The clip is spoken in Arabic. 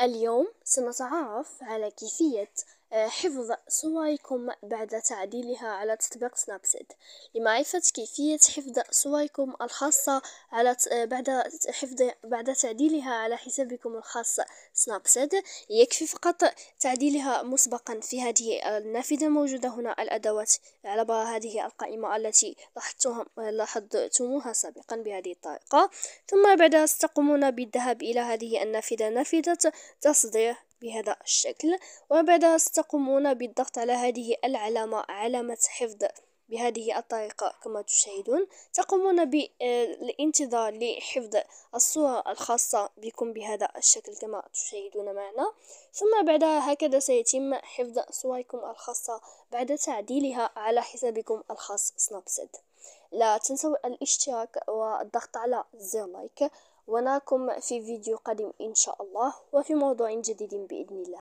اليوم سنتعرف على كيفية آه، حفظ صوركم بعد تعديلها على تطبيق سناب شات لمعرفة كيفية حفظ صوركم الخاصة على آه، بعد حفظ بعد تعديلها على حسابكم الخاص سناب شات يكفي فقط تعديلها مسبقا في هذه النافذة موجودة هنا الأدوات على هذه القائمة التي لاحظتموها سابقا بهذه الطريقة ثم بعدها ستقومون بالذهاب إلى هذه النافذة نافذة تصدير بهذا الشكل ومن بعدها ستقومون بالضغط على هذه العلامة علامة حفظ بهذه الطريقة كما تشاهدون تقومون بالانتظار آه، لحفظ الصورة الخاصة بكم بهذا الشكل كما تشاهدون معنا ثم بعدها هكذا سيتم حفظ صوركم الخاصة بعد تعديلها على حسابكم الخاص سناب سيد لا تنسوا الاشتراك والضغط على زر لايك ونراكم في فيديو قادم إن شاء الله وفي موضوع جديد بإذن الله